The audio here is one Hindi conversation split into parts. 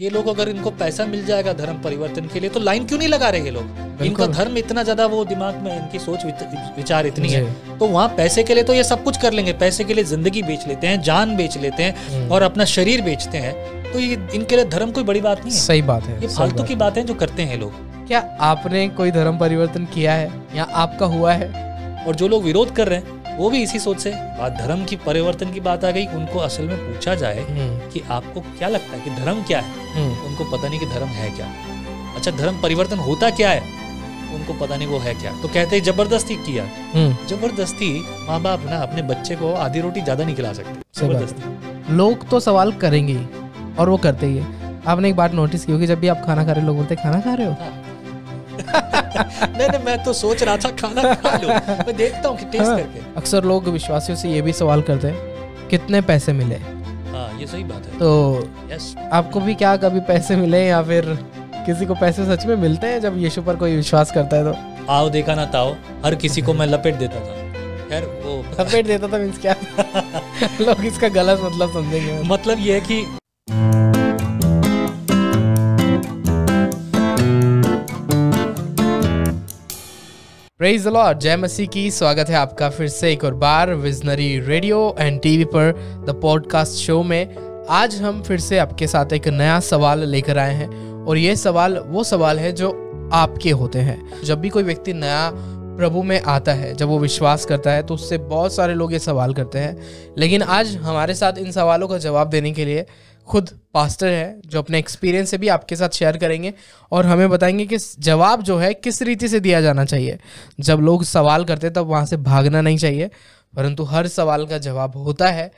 ये लोग अगर इनको पैसा मिल जाएगा धर्म परिवर्तन के लिए तो लाइन क्यों नहीं लगा रहे ये लोग इनका धर्म इतना ज्यादा वो दिमाग में इनकी सोच विचार इतनी है तो वहाँ पैसे के लिए तो ये सब कुछ कर लेंगे पैसे के लिए जिंदगी बेच लेते हैं जान बेच लेते हैं और अपना शरीर बेचते हैं तो ये इनके लिए धर्म कोई बड़ी बात नहीं है सही बात है ये फालतू की बातें जो करते हैं लोग क्या आपने कोई धर्म परिवर्तन किया है या आपका हुआ है और जो लोग विरोध कर रहे हैं वो भी इसी सोच से बात धर्म की परिवर्तन की बात आ गई उनको असल में पूछा जाए हम्म। कि आपको क्या लगता है कि धर्म क्या है हम्म। उनको पता नहीं कि धर्म है क्या अच्छा धर्म परिवर्तन होता क्या है उनको पता नहीं वो है क्या तो कहते जबरदस्ती किया हम्म। जबरदस्ती माँ बाप ना अपने बच्चे को आधी रोटी ज्यादा नहीं खिला सकते जबरदस्ती लोग तो सवाल करेंगे और वो करते ही आपने एक बात नोटिस की होगी जब भी आप खाना खा रहे लोग बोलते खाना खा रहे हो हाँ। नहीं नहीं मैं तो सोच रहा था खाना खा लो मैं देखता हूँ कि टेस्ट हाँ, करके अक्सर लोग विश्वासियों से ये भी सवाल करते हैं कितने पैसे मिले हाँ ये सही बात है तो यस आपको भी क्या कभी पैसे मिले या फिर किसी को पैसे सच में मिलते हैं जब यीशु पर कोई विश्वास करता है तो आओ देखा ना ताओ हर किसी को मैं लपेट देता था खैर वो लपेट देता था मीन्स क्या लोग इसका गलत मतलब समझेंगे मतलब ये है कि प्रेज लॉर्ड जय मसीह की स्वागत है आपका फिर से एक और बार विजनरी रेडियो एंड टीवी पर द पॉडकास्ट शो में आज हम फिर से आपके साथ एक नया सवाल लेकर आए हैं और ये सवाल वो सवाल है जो आपके होते हैं जब भी कोई व्यक्ति नया प्रभु में आता है जब वो विश्वास करता है तो उससे बहुत सारे लोग ये सवाल करते हैं लेकिन आज हमारे साथ इन सवालों का जवाब देने के लिए खुद पास्टर है जो अपने एक्सपीरियंस से भी आपके साथ शेयर करेंगे और हमें बताएंगे कि जवाब जो है किस रीति से दिया जाना चाहिए जब लोग सवाल करते तब वहाँ से भागना नहीं चाहिए परंतु हर सवाल का जवाब होता है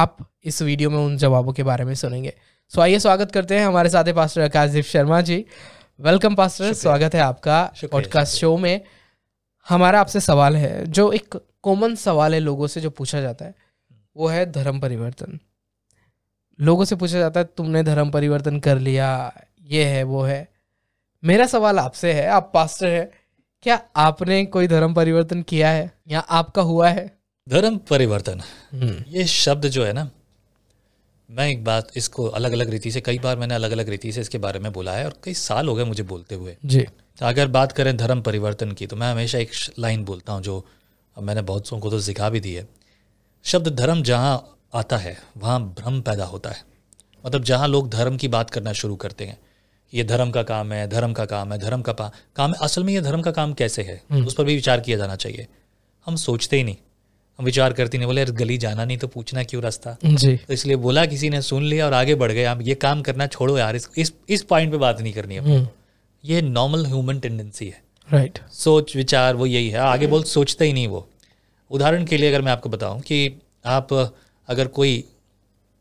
आप इस वीडियो में उन जवाबों के बारे में सुनेंगे सो आइए स्वागत करते हैं हमारे साथ pastor Akashdeep Sharma ji welcome pastor स्वागत है आपका पॉडकास्ट शो में हमारा आपसे सवाल है जो एक कॉमन सवाल है लोगों से जो पूछा जाता है वो है धर्म परिवर्तन लोगों से पूछा जाता है तुमने धर्म परिवर्तन कर लिया ये है वो है मेरा सवाल आपसे है आप पास्टर है क्या आपने कोई धर्म परिवर्तन किया है या आपका हुआ है धर्म परिवर्तन हम्म। ये शब्द जो है ना मैं एक बात इसको अलग अलग रीति से कई बार मैंने अलग अलग रीति से इसके बारे में बोला है और कई साल हो गए मुझे बोलते हुए जी तो अगर बात करें धर्म परिवर्तन की तो मैं हमेशा एक लाइन बोलता हूँ जो मैंने बहुत सौ को तो सिखा भी दी है शब्द धर्म जहाँ आता है वहाँ भ्रम पैदा होता है मतलब जहाँ लोग धर्म की बात करना शुरू करते हैं ये धर्म का काम है धर्म का काम है धर्म का काम है असल में ये धर्म का काम कैसे है हम्म। उस पर भी विचार किया जाना चाहिए हम सोचते ही नहीं हम विचार करते नहीं बोले यार गली जाना नहीं तो पूछना क्यों रास्ता जी तो इसलिए बोला किसी ने सुन लिया और आगे बढ़ गए आप ये काम करना छोड़ो यार इस इस, इस पॉइंट पे बात नहीं करनी हम्म। है ये नॉर्मल ह्यूमन टेंडेंसी है राइट सोच विचार वो यही है आगे बोल सोचते ही नहीं वो उदाहरण के लिए अगर मैं आपको बताऊं कि आप अगर कोई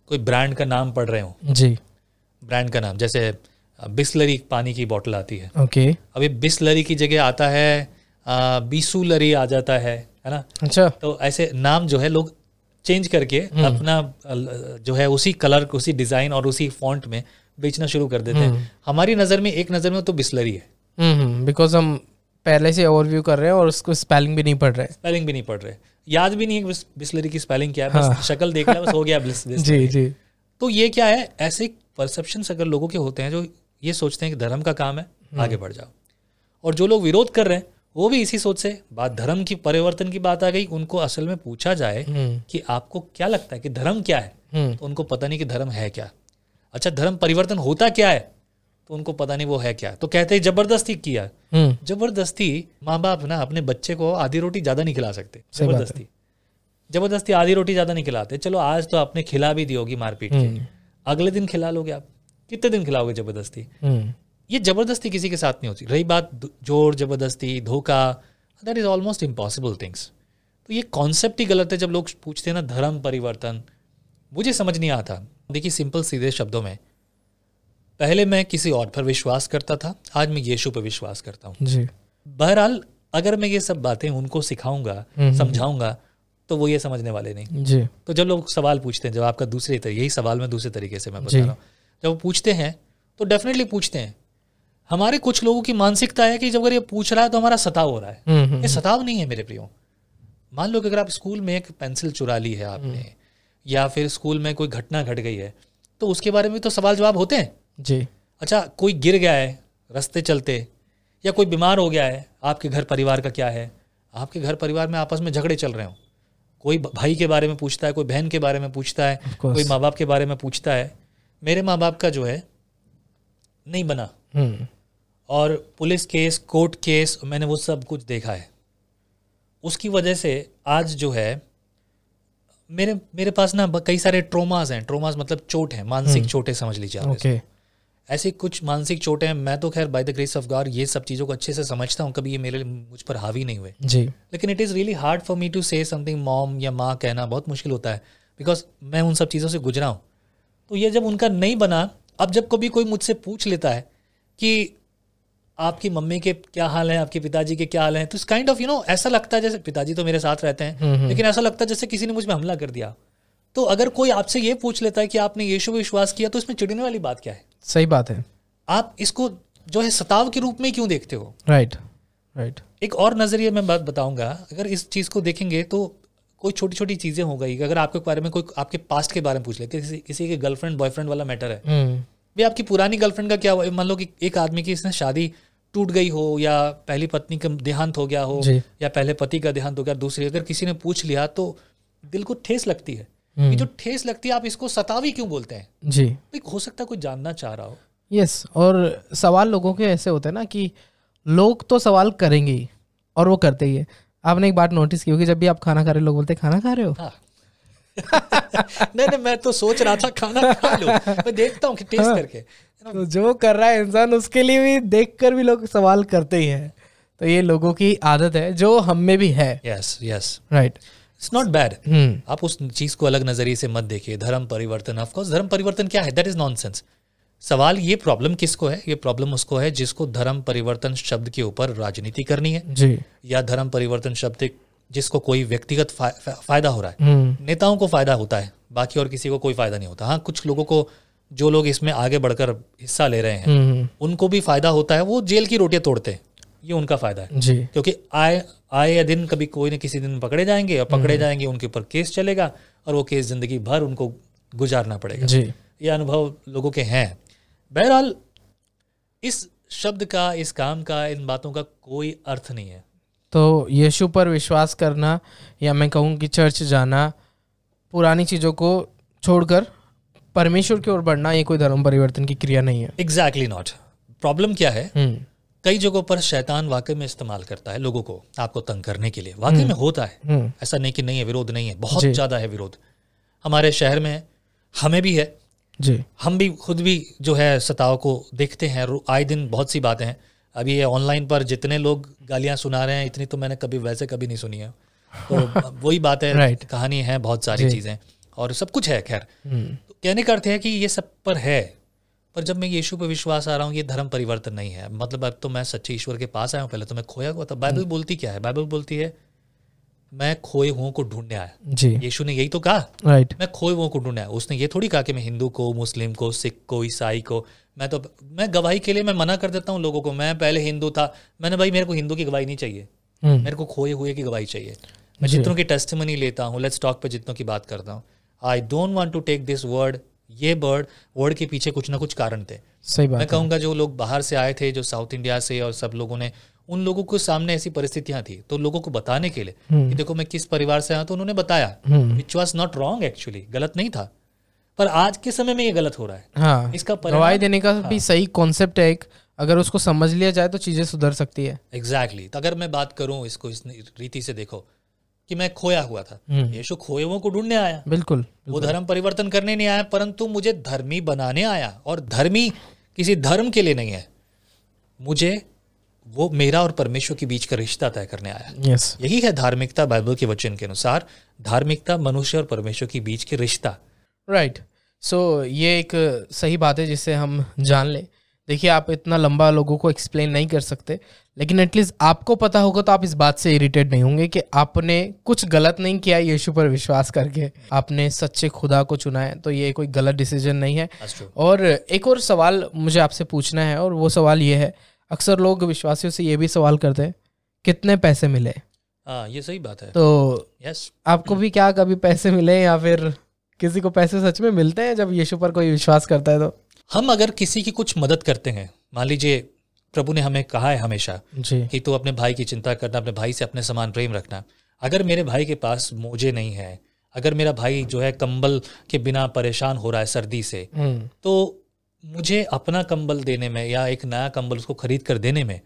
कोई ब्रांड का नाम पढ़ रहे हो जी ब्रांड का नाम जैसे बिस्लरी पानी की बोतल आती है ओके अभी बिस्लरी की जगह आता है बीसूलरी आ जाता है है ना अच्छा तो ऐसे नाम जो है लोग चेंज करके हम्म। अपना जो है उसी कलर उसी डिजाइन और उसी फॉन्ट में बेचना शुरू कर देते हैं हम्म। हमारी नजर में एक नजर में तो बिस्लरी है बिकॉज हम्म, हम पहले से ओवरव्यू कर रहे हैं और उसको स्पेलिंग भी नहीं पढ़ रहे स्पेलिंग भी नहीं पढ़ रहे याद भी नहीं है बिस्लरी की स्पेलिंग क्या है हाँ. बस शक्ल देख लिया बस हो गया ब्लिस जी जी तो ये क्या है ऐसे परसेप्शन अगर लोगों के होते हैं जो ये सोचते हैं कि धर्म का काम है हम्म। आगे बढ़ जाओ और जो लोग विरोध कर रहे हैं वो भी इसी सोच से बात धर्म की परिवर्तन की बात आ गई उनको असल में पूछा जाए हम्म। कि आपको क्या लगता है कि धर्म क्या है हम्म। तो उनको पता नहीं कि धर्म है क्या अच्छा धर्म परिवर्तन होता क्या है तो उनको पता नहीं वो है क्या तो कहते हैं जबरदस्ती किया हम्म। जबरदस्ती माँ बाप ना अपने बच्चे को आधी रोटी ज्यादा नहीं खिला सकते जबरदस्ती जबरदस्ती आधी रोटी ज्यादा नहीं खिलाते चलो आज तो आपने खिला भी दी होगी मारपीट के हम्म। अगले दिन खिला लोगे आप कितने दिन खिलाओगे जबरदस्ती हम्म। ये जबरदस्ती किसी के साथ नहीं होती रही बात जोर जबरदस्ती धोखा that is almost impossible things तो ये कॉन्सेप्ट ही गलत है जब लोग पूछते हैं ना धर्म परिवर्तन मुझे समझ नहीं आता देखिए सिंपल सीधे शब्दों में पहले मैं किसी और पर विश्वास करता था आज मैं यीशु पर विश्वास करता हूँ बहरहाल अगर मैं ये सब बातें उनको सिखाऊंगा हम्म, हम्म। समझाऊंगा तो वो ये समझने वाले नहीं जी तो जब लोग सवाल पूछते हैं जब आपका दूसरे यही सवाल मैं दूसरे तरीके से मैं बता रहा हूँ जब वो पूछते हैं तो डेफिनेटली पूछते हैं हमारे कुछ लोगों की मानसिकता है कि जब अगर ये पूछ रहा है तो हमारा सताव हो रहा है हम्म, ये सताव नहीं है मेरे प्रियो मान लो कि अगर आप स्कूल में एक पेंसिल चुरा ली है आपने या फिर स्कूल में कोई घटना घट गई है तो उसके बारे में तो सवाल जवाब होते हैं जी अच्छा कोई गिर गया है रास्ते चलते या कोई बीमार हो गया है आपके घर परिवार का क्या है आपके घर परिवार में आपस में झगड़े चल रहे हो कोई भाई के बारे में पूछता है कोई बहन के बारे में पूछता है कोई माँ बाप के बारे में पूछता है मेरे माँ बाप का जो है नहीं बना हम्म। और पुलिस केस कोर्ट केस मैंने वो सब कुछ देखा है उसकी वजह से आज जो है मेरे मेरे पास ना कई सारे ट्रोमास हैं ट्रोमास मतलब चोट है मानसिक हम्म। चोटें समझ लीजिए okay. ऐसी कुछ मानसिक चोटें हैं मैं तो खैर by the grace of God ये सब चीज़ों को अच्छे से समझता हूँ कभी ये मेरे मुझ पर हावी नहीं हुए जी लेकिन it is really hard for me to say something mom या माँ कहना बहुत मुश्किल होता है बिकॉज मैं उन सब चीज़ों से गुजरा हूँ तो ये जब उनका नहीं बना अब जब कभी कोई मुझसे पूछ लेता है कि आपकी मम्मी के क्या हाल है आपके पिताजी के क्या हाल है तो इस काइंड ऑफ यू नो ऐसा लगता है जैसे पिताजी तो मेरे साथ रहते हैं हम्म, हम्म। लेकिन ऐसा लगता है जैसे किसी ने मुझ पर हमला कर दिया तो अगर कोई आपसे ये पूछ लेता है कि आपने यीशु पर विश्वास किया तो इसमें चिड़ने वाली बात क्या है सही बात है आप इसको जो है सताव के रूप में क्यों देखते हो राइट राइट एक और नज़रिए मैं बात बताऊंगा अगर इस चीज़ को देखेंगे तो कोई छोटी छोटी चीज़ें हो गई अगर आपके बारे में कोई आपके पास्ट के बारे में पूछ ले किसी किसी के गर्लफ्रेंड बॉयफ्रेंड वाला मैटर है भी hmm. आपकी पुरानी गर्लफ्रेंड का क्या मान लो कि एक आदमी की इसने शादी टूट गई हो या पहली पत्नी का देहांत हो गया हो या पहले पति का देहांत हो गया दूसरी अगर किसी ने पूछ लिया तो दिल को ठेस लगती है कि हम्म। जो ठेस लगती है आप इसको सतावी क्यों बोलते हैं जी भाई हो सकता है कुछ जानना चाह रहा हो यस और सवाल लोगों के ऐसे होते हैं ना कि लोग तो सवाल करेंगे ही और वो करते ही है आपने एक बात नोटिस की होगी जब भी आप खाना खा रहे लोग बोलते खाना खा रहे हो हाँ। नहीं नहीं मैं तो सोच रहा था खाना खा लो मैं देखता हूँ टेस्ट हाँ। करके तो जो कर रहा है इंसान उसके लिए भी देख कर भी लोग सवाल करते ही हैं तो ये लोगों की आदत है जो हम में भी है yes yes right it's not bad आप उस चीज को अलग नजरिए से मत देखिए धर्म परिवर्तन ऑफकोर्स धर्म परिवर्तन क्या है दैट इज नॉन सवाल ये प्रॉब्लम किसको है ये प्रॉब्लम उसको है जिसको धर्म परिवर्तन शब्द के ऊपर राजनीति करनी है जी या धर्म परिवर्तन शब्द जिसको कोई व्यक्तिगत फा, फायदा हो रहा है hmm. नेताओं को फायदा होता है बाकी और किसी को कोई फायदा नहीं होता हाँ कुछ लोगों को जो लोग इसमें आगे बढ़कर हिस्सा ले रहे हैं hmm. उनको भी फायदा होता है वो जेल की रोटियां तोड़ते हैं ये उनका फायदा है जी क्योंकि आय आए दिन कभी कोई ना किसी दिन पकड़े जाएंगे और पकड़े हम्म। जाएंगे उनके ऊपर केस चलेगा और वो केस जिंदगी भर उनको गुजारना पड़ेगा जी ये अनुभव लोगों के हैं बहरहाल इस शब्द का इस काम का इन बातों का कोई अर्थ नहीं है तो यीशु पर विश्वास करना या मैं कहूँ कि चर्च जाना पुरानी चीज़ों को छोड़कर परमेश्वर की ओर बढ़ना ये कोई धर्म परिवर्तन की क्रिया नहीं है एग्जैक्टली नॉट प्रॉब्लम क्या है हम्म। कई जगहों पर शैतान वाकई में इस्तेमाल करता है लोगों को आपको तंग करने के लिए वाकई में हम्म। होता है हम्म। ऐसा नहीं कि नहीं है विरोध नहीं है बहुत ज़्यादा है विरोध हमारे शहर में है हमें भी है जी हम भी खुद भी जो है सताव को देखते हैं आए दिन बहुत सी बातें हैं अभी ये ऑनलाइन पर जितने लोग गालियां सुना रहे हैं इतनी तो मैंने कभी वैसे कभी नहीं सुनी है तो वही बात है राइट कहानी है बहुत सारी चीज़ें और सब कुछ है खैर हम्म। तो कहने का अर्थ है कि ये सब पर है पर जब मैं यीशु पर विश्वास आ रहा हूँ ये धर्म परिवर्तन नहीं है मतलब अब तो मैं सच्चे ईश्वर के पास आया हूँ पहले तो मैं खोया हुआ था बाइबल हम्म। बोलती क्या है बाइबल बोलती है मैं खोए हुओं को ढूंढने आया जी यीशु ने यही तो कहा राइट मैं खोए हुओं को ढूंढने आया उसने ये थोड़ी कहा कि मैं हिंदू को मुस्लिम को सिख को ईसाई को मैं तो मैं गवाही के लिए मैं मना कर देता हूँ लोगों को मैं पहले हिंदू था मैंने भाई मेरे को हिंदू की गवाही नहीं चाहिए हम्म। मेरे को खोए हुए की गवाही चाहिए मैं जितनों की टेस्टमनी लेता हूँ लेट्स टॉक पे जितनों की बात करता हूँ I don't want to take this word ये बर्ड वर्ड के पीछे कुछ ना कुछ कारण थे सही बात मैं कहूंगा जो लोग बाहर से आए थे जो साउथ इंडिया से और सब लोगों ने उन लोगों के सामने ऐसी परिस्थितियां थी तो लोगों को बताने के लिए हम्म। कि देखो मैं किस परिवार से आया तो उन्होंने बताया which was not wrong actually गलत नहीं था पर आज के समय में ये गलत हो रहा है हाँ, इसका गवाही देने का हाँ, भी सही कॉन्सेप्ट है एक अगर उसको समझ लिया जाए तो चीजें सुधर सकती है एग्जैक्टली exactly. तो अगर मैं बात करूं इसको इस रीति से देखो कि मैं खोया हुआ था हम्म। यीशु खोए हुओं को ढूंढने आया बिल्कुल, बिल्कुल वो धर्म परिवर्तन करने नहीं आया परंतु मुझे धर्मी बनाने आया और धर्मी किसी धर्म के लिए नहीं है मुझे वो मेरा और परमेश्वर के बीच का रिश्ता तय करने आया yes. यही है धार्मिकता बाइबल के वचन के अनुसार धार्मिकता मनुष्य और परमेश्वर के बीच के रिश्ता राइट right. सो so, ये एक सही बात है जिससे हम जान लें देखिए आप इतना लंबा लोगों को एक्सप्लेन नहीं कर सकते लेकिन एटलीस्ट आपको पता होगा तो आप इस बात से इरिटेट नहीं होंगे कि आपने कुछ गलत नहीं किया यीशु पर विश्वास करके आपने सच्चे खुदा को चुना है तो ये कोई गलत डिसीजन नहीं है और एक और सवाल मुझे आपसे पूछना है और वो सवाल ये है अक्सर लोग विश्वासियों से ये भी सवाल करते हैं कितने पैसे मिले हाँ ये सही बात है तो यस आपको भी क्या कभी पैसे मिले या फिर किसी को पैसे सच में मिलते हैं जब यीशु पर कोई विश्वास करता है तो हम अगर किसी की कुछ मदद करते हैं मान लीजिए प्रभु ने हमें कहा है हमेशा कि तो अपने भाई की चिंता करना अपने भाई से अपने समान प्रेम रखना अगर मेरे भाई के पास मोजे नहीं है अगर मेरा भाई जो है कंबल के बिना परेशान हो रहा है सर्दी से हम्म। तो मुझे अपना कंबल देने में या एक नया कंबल उसको खरीद कर देने में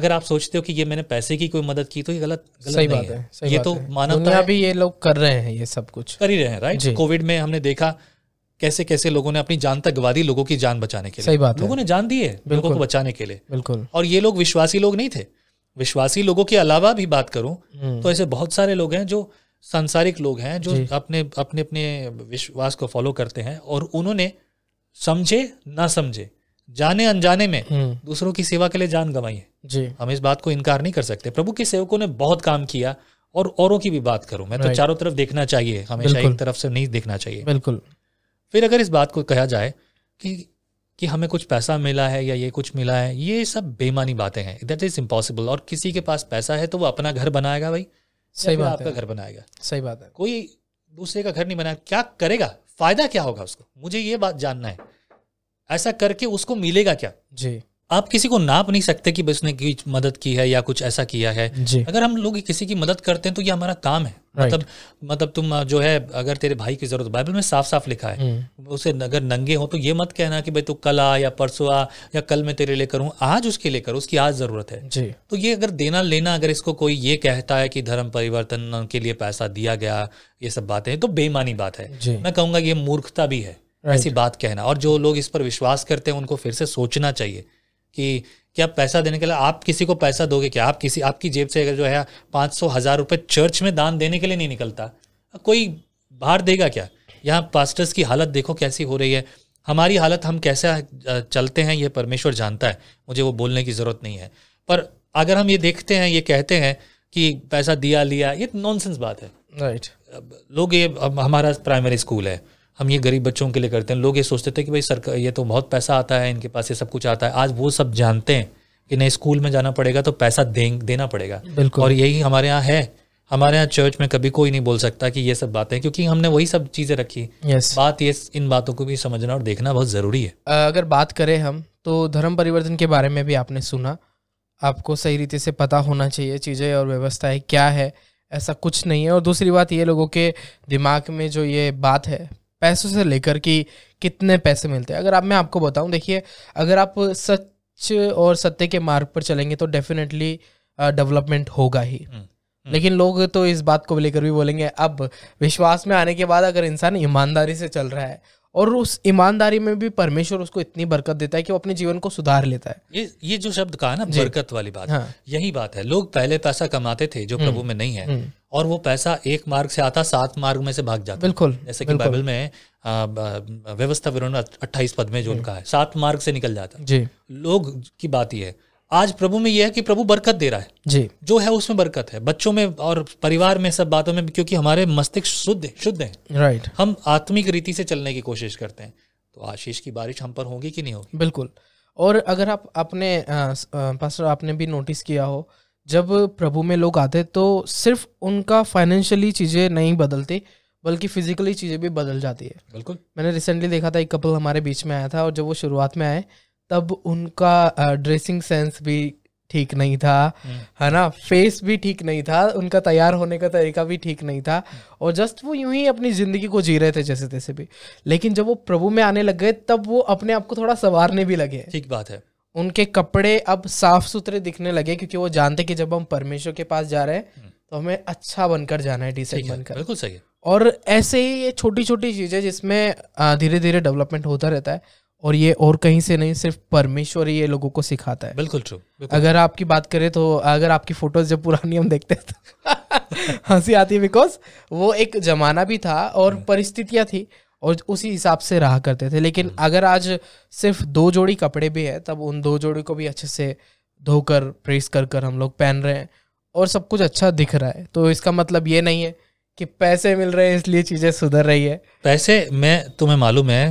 अगर आप सोचते हो कि ये मैंने पैसे की कोई मदद की तो ये गलत गलत सही नहीं बात है, है। सही ये बात तो मानवता भी ये लोग कर रहे हैं ये सब कुछ कर ही रहे हैं राइट कोविड में हमने देखा कैसे कैसे लोगों ने अपनी जान तक गवा दी लोगों की जान बचाने के लिए सही बात लोगों ने जान दी है लोगों को बचाने के लिए बिल्कुल और ये लोग विश्वासी लोग नहीं थे विश्वासी लोगों के अलावा भी बात करूं हम्म। तो ऐसे बहुत सारे लोग हैं जो सांसारिक लोग हैं जो अपने अपने अपने विश्वास को फॉलो करते हैं और उन्होंने समझे ना समझे जाने अनजाने में हम्म। दूसरों की सेवा के लिए जान गंवाई है जी हम इस बात को इनकार नहीं कर सकते प्रभु के सेवकों ने बहुत काम किया और औरों की भी बात करूं मैं तो चारों तरफ देखना चाहिए हमेशा एक तरफ से नहीं देखना चाहिए बिल्कुल फिर अगर इस बात को कहा जाए कि कि हमें कुछ पैसा मिला है या ये कुछ मिला है ये सब बेमानी बातें हैं दैट इज इम्पॉसिबल और किसी के पास पैसा है तो वो अपना घर बनाएगा भाई सही बात आपका घर बनाएगा सही बात है कोई दूसरे का घर नहीं बनाएगा क्या करेगा फायदा क्या होगा उसको मुझे ये बात जानना है ऐसा करके उसको मिलेगा क्या जी आप किसी को नाप नहीं सकते कि उसने की मदद की है या कुछ ऐसा किया है अगर हम लोग किसी की मदद करते हैं तो ये हमारा काम है मतलब मतलब तुम जो है अगर तेरे भाई की जरूरत बाइबल में साफ साफ लिखा है हम्म। उसे अगर नंगे हो तो ये मत कहना कि भाई तू कल आ या परसों आ या कल मैं तेरे लिए करूँ आज उसके लिए करो उसकी आज जरूरत है तो ये अगर देना लेना अगर इसको कोई ये कहता है कि धर्म परिवर्तन के लिए पैसा दिया गया ये सब बातें तो बेमानी बात है मैं कहूँगा ये मूर्खता भी है ऐसी बात कहना और जो लोग इस पर विश्वास करते हैं उनको फिर से सोचना चाहिए कि क्या पैसा देने के लिए आप किसी को पैसा दोगे क्या आप किसी आपकी जेब से अगर जो है पाँच सौ हज़ार रुपये चर्च में दान देने के लिए नहीं निकलता कोई बाहर देगा क्या यहाँ पास्टर्स की हालत देखो कैसी हो रही है हमारी हालत हम कैसा चलते हैं यह परमेश्वर जानता है मुझे वो बोलने की ज़रूरत नहीं है पर अगर हम ये देखते हैं ये कहते हैं कि पैसा दिया लिया ये नॉनसेंस बात है राइट right. लोग ये हमारा प्राइमरी स्कूल है हम ये गरीब बच्चों के लिए करते हैं लोग ये सोचते थे कि भाई सरकार ये तो बहुत पैसा आता है इनके पास ये सब कुछ आता है आज वो सब जानते हैं कि नहीं स्कूल में जाना पड़ेगा तो पैसा दे देना पड़ेगा बिल्कुल और यही हमारे यहाँ है हमारे यहाँ चर्च में कभी कोई नहीं बोल सकता कि ये सब बातें क्योंकि हमने वही सब चीज़ें रखी yes. बात ये इन बातों को भी समझना और देखना बहुत ज़रूरी है अगर बात करें हम तो धर्म परिवर्तन के बारे में भी आपने सुना आपको सही रीति से पता होना चाहिए चीज़ें और व्यवस्थाएँ क्या है ऐसा कुछ नहीं है और दूसरी बात ये लोगों के दिमाग में जो ये बात है पैसों से लेकर कि कितने पैसे मिलते हैं अगर आप मैं आपको बताऊं देखिए अगर आप सच और सत्य के मार्ग पर चलेंगे तो डेफिनेटली डेवलपमेंट होगा ही हम्म, हम्म। लेकिन लोग तो इस बात को लेकर भी बोलेंगे अब विश्वास में आने के बाद अगर इंसान ईमानदारी से चल रहा है और उस ईमानदारी में भी परमेश्वर उसको इतनी बरकत देता है कि वो अपने जीवन को सुधार लेता है ये ये जो शब्द कहा ना बरकत वाली बात हाँ। यही बात है लोग पहले पैसा कमाते थे जो प्रभु हम्म। में नहीं है हम्म। और वो पैसा एक मार्ग से आता सात मार्ग में से भाग जाता बिल्कुल जैसे कि बाइबल में व्यवस्था विरोध अट्ठाईस पद में जो उनका हम्म। है सात मार्ग से निकल जाता जी लोग की बात यह है आज प्रभु में यह है कि प्रभु बरकत दे रहा है जी जो है उसमें बरकत है बच्चों में और परिवार में सब बातों में क्योंकि हमारे मस्तिष्क शुद्ध शुद्ध है राइट right. हम आत्मिक रीति से चलने की कोशिश करते हैं तो आशीष की बारिश हम पर होगी कि नहीं होगी बिल्कुल और अगर आप अपने पास्टर आपने भी नोटिस किया हो जब प्रभु में लोग आते तो सिर्फ उनका फाइनेंशियली चीज़ें नहीं बदलती बल्कि फिजिकली चीज़ें भी बदल जाती है बिल्कुल मैंने रिसेंटली देखा था एक कपल हमारे बीच में आया था और जब वो शुरुआत में आए तब उनका ड्रेसिंग सेंस भी ठीक नहीं था हम्म। है ना फेस भी ठीक नहीं था उनका तैयार होने का तरीका भी ठीक नहीं था हम्म। और जस्ट वो यूं ही अपनी ज़िंदगी को जी रहे थे जैसे तैसे भी लेकिन जब वो प्रभु में आने लग गए तब वो अपने आप को थोड़ा संवारने भी लगे ठीक बात है उनके कपड़े अब साफ सुथरे दिखने लगे क्योंकि वो जानते कि जब हम परमेश्वर के पास जा रहे हैं हम्म। तो हमें अच्छा बनकर जाना है डिसेंट बनकर बिल्कुल सही और ऐसे ही ये छोटी छोटी चीज़ें जिसमें धीरे धीरे डेवलपमेंट होता रहता है और ये और कहीं से नहीं सिर्फ परमेश्वर ही ये लोगों को सिखाता है बिल्कुल ट्रू अगर आपकी बात करें तो अगर आपकी फोटोज जब पुरानी हम देखते हैं तो हंसी आती है बिकॉज वो एक जमाना भी था और हम्म। परिस्थितियां थी और उसी हिसाब से रहा करते थे लेकिन हम्म। अगर आज सिर्फ दो जोड़ी कपड़े भी है तब उन दो जोड़ी को भी अच्छे से धोकर प्रेस कर कर हम लोग पहन रहे हैं और सब कुछ अच्छा दिख रहा है तो इसका मतलब ये नहीं है कि पैसे मिल रहे हैं इसलिए चीजें सुधर रही है पैसे मैं तुम्हें मालूम है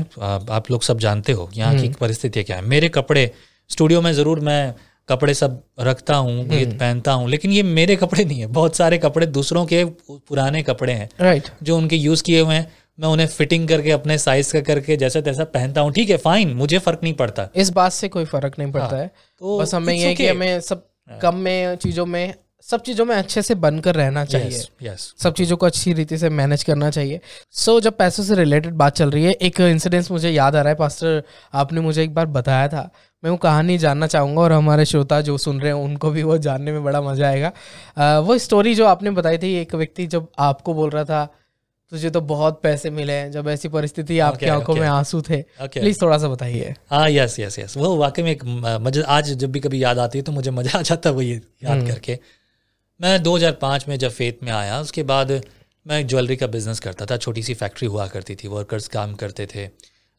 आप लोग सब जानते हो यहाँ की हम्म। परिस्थितियाँ क्या है मेरे कपड़े स्टूडियो में जरूर मैं कपड़े सब रखता हूँ हम्म। पहनता हूँ लेकिन ये मेरे कपड़े नहीं है बहुत सारे कपड़े दूसरों के पुराने कपड़े हैं राइट जो उनके यूज किए हुए हैं मैं उन्हें फिटिंग करके अपने साइज का करके जैसा तैसा पहनता हूँ ठीक है फाइन मुझे फर्क नहीं पड़ता इस बात से कोई फर्क नहीं पड़ता हाँ, है तो बस हमें ये कि हमें सब हाँ। कम में चीजों में सब चीज़ों में अच्छे से बनकर रहना चाहिए yes, yes. सब चीज़ों को अच्छी रीति से मैनेज करना चाहिए सो so, जब पैसों से रिलेटेड बात चल रही है एक इंसिडेंस मुझे याद आ रहा है पास्टर आपने मुझे एक बार बताया था मैं वो कहानी जानना चाहूंगा और हमारे श्रोता जो सुन रहे हैं उनको भी वो जानने में बड़ा मज़ा आएगा आ, वो स्टोरी जो आपने बताई थी एक व्यक्ति जब आपको बोल रहा था तुझे तो बहुत पैसे मिले हैं जब ऐसी परिस्थिति आपकी okay, आंखों okay. में आंसू थे okay. प्लीज थोड़ा सा बताइए हाँ यस यस यस वो वाकई में एक मजा आज जब भी कभी याद आती है तो मुझे मजा आ जाता है वो ये याद हम्म। करके मैं 2005 में जब फेथ में आया उसके बाद मैं ज्वेलरी का बिज़नेस करता था छोटी सी फैक्ट्री हुआ करती थी वर्कर्स काम करते थे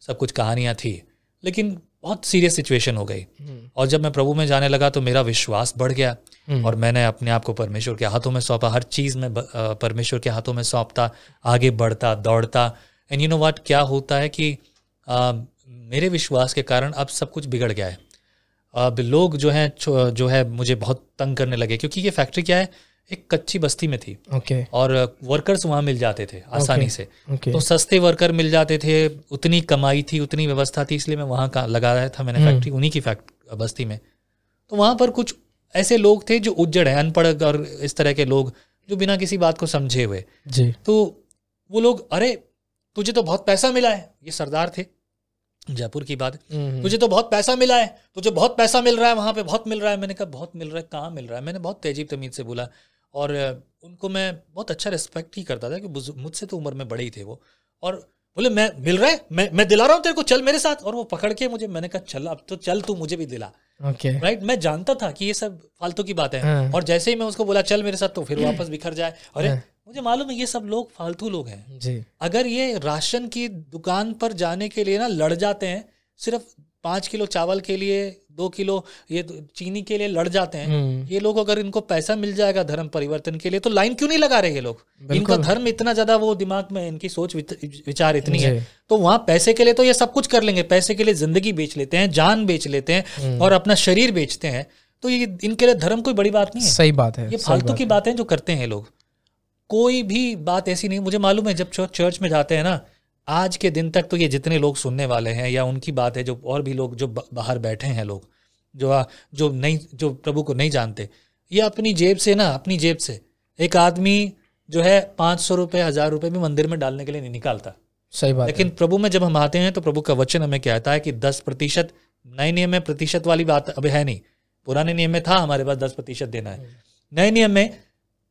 सब कुछ कहानियाँ थी लेकिन बहुत सीरियस सिचुएशन हो गई हम्म। और जब मैं प्रभु में जाने लगा तो मेरा विश्वास बढ़ गया हम्म। और मैंने अपने आप को परमेश्वर के हाथों में सौंपा हर चीज़ में परमेश्वर के हाथों में सौंपता आगे बढ़ता दौड़ता एंड यू नो वाट क्या होता है कि आ, मेरे विश्वास के कारण अब सब कुछ बिगड़ गया है अब लोग जो हैं जो है मुझे बहुत तंग करने लगे क्योंकि ये फैक्ट्री क्या है एक कच्ची बस्ती में थी okay. और वर्कर्स वहाँ मिल जाते थे आसानी okay. से okay. तो सस्ते वर्कर मिल जाते थे उतनी कमाई थी उतनी व्यवस्था थी इसलिए मैं वहाँ का लगा रहा था मैंने फैक्ट्री hmm. उन्हीं की फैक्ट बस्ती में तो वहाँ पर कुछ ऐसे लोग थे जो उज्जड़ हैं अनपढ़ और इस तरह के लोग जो बिना किसी बात को समझे हुए जी तो वो लोग अरे तुझे तो बहुत पैसा मिला है ये सरदार थे जयपुर की बात मुझे तो बहुत पैसा मिला है तुझे बहुत पैसा मिल रहा है वहाँ पे बहुत मिल रहा है मैंने कहा बहुत मिल रहा है कहाँ मिल रहा है मैंने बहुत तेजीब तमीज से बोला और उनको मैं बहुत अच्छा रिस्पेक्ट ही करता था कि मुझसे तो उम्र में बड़े ही थे वो और बोले मैं मिल रहा है मैं मैं दिला रहा हूँ तेरे को चल मेरे साथ और वो पकड़ के मुझे मैंने कहा चल अब तो चल तू मुझे भी दिला ओके okay. Right right? मैं जानता था कि ये सब फालतू की बात है हाँ। और जैसे ही मैं उसको बोला चल मेरे साथ तो फिर वापस बिखर जाए अरे हाँ। मुझे मालूम है ये सब लोग फालतू लोग हैं जी अगर ये राशन की दुकान पर जाने के लिए ना लड़ जाते हैं सिर्फ पांच किलो चावल के लिए दो किलो ये चीनी के लिए लड़ जाते हैं हम्म। ये लोग अगर इनको पैसा मिल जाएगा धर्म परिवर्तन के लिए तो लाइन क्यों नहीं लगा रहे ये लोग इनका धर्म इतना ज्यादा वो दिमाग में इनकी सोच विचार इतनी है तो वहां पैसे के लिए तो ये सब कुछ कर लेंगे पैसे के लिए जिंदगी बेच लेते हैं जान बेच लेते हैं हम्म। और अपना शरीर बेचते हैं तो ये इनके लिए धर्म कोई बड़ी बात नहीं है सही बात है ये फालतू की बातें जो करते हैं लोग कोई भी बात ऐसी नहीं मुझे मालूम है जब चर्च में जाते हैं ना आज के दिन तक तो ये जितने लोग सुनने वाले हैं या उनकी बात है जो और भी लोग जो बाहर बैठे हैं लोग जो जो नहीं जो प्रभु को नहीं जानते ये अपनी जेब से ना अपनी जेब से एक आदमी जो है पाँच सौ रुपये हज़ार रुपये भी मंदिर में डालने के लिए नहीं निकालता सही बात लेकिन प्रभु में जब हम आते हैं तो प्रभु का वचन हमें कहता है कि दस प्रतिशत नए नियम में प्रतिशत वाली बात अभी है नहीं पुराने नियम में था हमारे पास दस प्रतिशत देना है हम्म। नए नियम में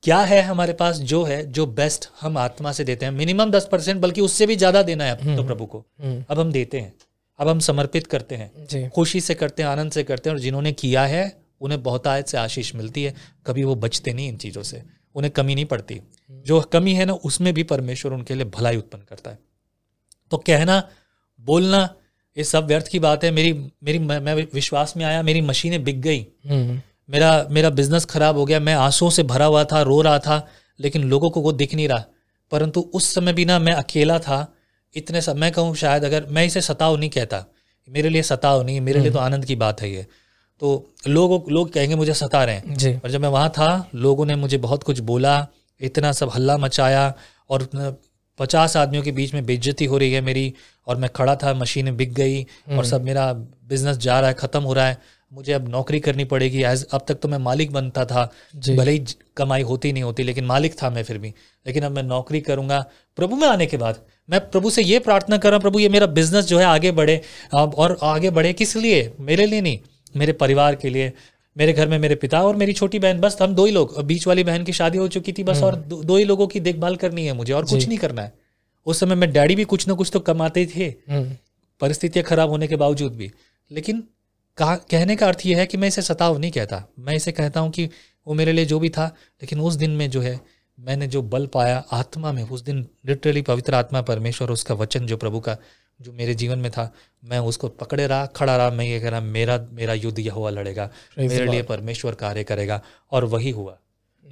क्या है हमारे पास जो है जो बेस्ट हम आत्मा से देते हैं मिनिमम दस परसेंट बल्कि उससे भी ज्यादा देना है तो हम्म, प्रभु को हम्म। अब हम देते हैं अब हम समर्पित करते हैं खुशी से करते हैं आनंद से करते हैं और जिन्होंने किया है उन्हें बहुतायत से आशीष मिलती है कभी वो बचते नहीं इन चीज़ों से उन्हें कमी नहीं पड़ती जो कमी है ना उसमें भी परमेश्वर उनके लिए भलाई उत्पन्न करता है तो कहना बोलना ये सब व्यर्थ की बात है मेरी मेरी मैं विश्वास में आया मेरी मशीनें बिक गई हम्म। मेरा मेरा बिजनेस खराब हो गया मैं आंसुओं से भरा हुआ था रो रहा था लेकिन लोगों को वो दिख नहीं रहा परंतु उस समय भी ना मैं अकेला था इतने सब मैं कहूँ शायद अगर मैं इसे सताव नहीं कहता मेरे लिए सताव नहीं मेरे लिए तो हम्म। आनंद की बात है ये तो लोग लोग कहेंगे मुझे सता रहे हैं और जब मैं वहाँ था लोगों ने मुझे बहुत कुछ बोला इतना सब हल्ला मचाया और पचास आदमियों के बीच में बेज्जती हो रही है मेरी और मैं खड़ा था मशीनें बिक गई और हम्म। सब मेरा बिजनेस जा रहा है ख़त्म हो रहा है मुझे अब नौकरी करनी पड़ेगी एज अब तक तो मैं मालिक बनता था भले ही कमाई होती नहीं होती लेकिन मालिक था मैं फिर भी लेकिन अब मैं नौकरी करूंगा प्रभु में आने के बाद मैं प्रभु से ये प्रार्थना कर रहा हूँ प्रभु ये मेरा बिजनेस जो है आगे बढ़े और आगे बढ़े किस लिए मेरे लिए नहीं मेरे परिवार के लिए मेरे घर में मेरे पिता और मेरी छोटी बहन बस हम दो ही लोग बीच वाली बहन की शादी हो चुकी थी बस और हम्म। दो, दो ही लोगों की देखभाल करनी है मुझे और कुछ नहीं करना है उस समय में डैडी भी कुछ ना कुछ तो कमाते थे हम्म। परिस्थितियां खराब होने के बावजूद भी लेकिन कहा कहने का अर्थ यह है कि मैं इसे सताव नहीं कहता मैं इसे कहता हूँ कि वो मेरे लिए जो भी था लेकिन उस दिन में जो है मैंने जो बल पाया आत्मा में उस दिन लिटरली पवित्र आत्मा परमेश्वर उसका वचन जो प्रभु का जो मेरे जीवन में था मैं उसको पकड़े रहा खड़ा रहा मैं ये कह रहा मेरा मेरा युद्ध यह हुआ लड़ेगा मेरे लिए परमेश्वर कार्य करेगा और वही हुआ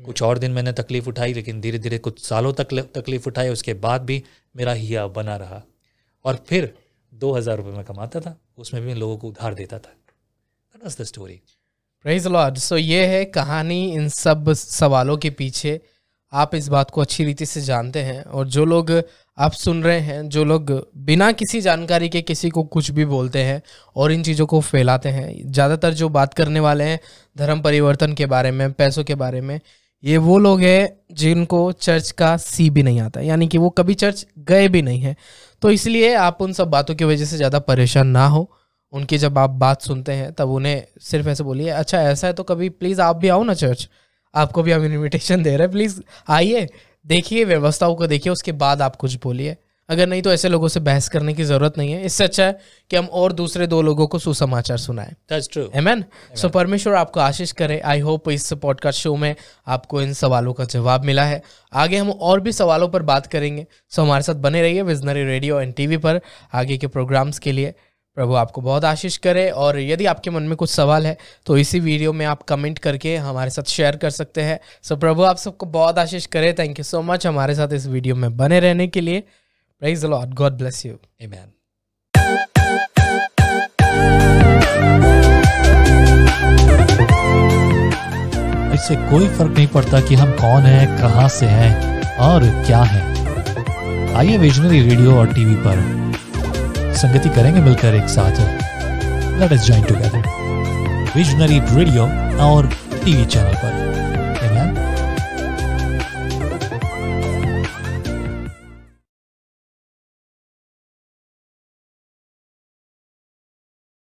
कुछ और दिन मैंने तकलीफ उठाई लेकिन धीरे धीरे कुछ सालों तक तकलीफ उठाई उसके बाद भी मेरा हिया बना रहा और फिर दो हज़ार रुपये में कमाता था उसमें भी मैं लोगों को उधार देता था the story praise Lord so ये है कहानी इन सब सवालों के पीछे आप इस बात को अच्छी रीति से जानते हैं और जो लोग आप सुन रहे हैं जो लोग बिना किसी जानकारी के किसी को कुछ भी बोलते हैं और इन चीज़ों को फैलाते हैं ज़्यादातर जो बात करने वाले हैं धर्म परिवर्तन के बारे में पैसों के बारे में ये वो लोग हैं जिनको चर्च का सी भी नहीं आता यानी कि वो कभी चर्च गए भी नहीं हैं तो इसलिए आप उन सब बातों की वजह से ज़्यादा परेशान ना हो उनकी जब आप बात सुनते हैं तब उन्हें सिर्फ ऐसे बोलिए अच्छा ऐसा है तो कभी प्लीज़ आप भी आओ ना चर्च आपको भी हम इन्विटेशन दे रहे हैं प्लीज़ आइए देखिए व्यवस्थाओं को देखिए उसके बाद आप कुछ बोलिए अगर नहीं तो ऐसे लोगों से बहस करने की जरूरत नहीं है इससे अच्छा है कि हम और दूसरे दो लोगों को सुसमाचार सुनाएं दैट्स सो परमेश्वर आपको आशीष करें आई होप इस पॉडकास्ट शो में आपको इन सवालों का जवाब मिला है आगे हम और भी सवालों पर बात करेंगे सो हमारे साथ बने रहिए विजनरी रेडियो एंड टीवी पर आगे के प्रोग्राम्स के लिए प्रभु आपको बहुत आशीष करे और यदि आपके मन में कुछ सवाल है तो इसी वीडियो में आप कमेंट करके हमारे साथ शेयर कर सकते हैं सो प्रभु आप सबको बहुत आशीष करे थैंक यू सो मच हमारे साथ इस वीडियो में बने रहने के लिए praise Lord God bless you man इससे कोई फर्क नहीं पड़ता कि हम कौन हैं कहाँ से हैं और क्या हैं आइए विजनरी रेडियो और टीवी पर संगति करेंगे मिलकर एक साथ let us join together visionary radio और टीवी चैनल पर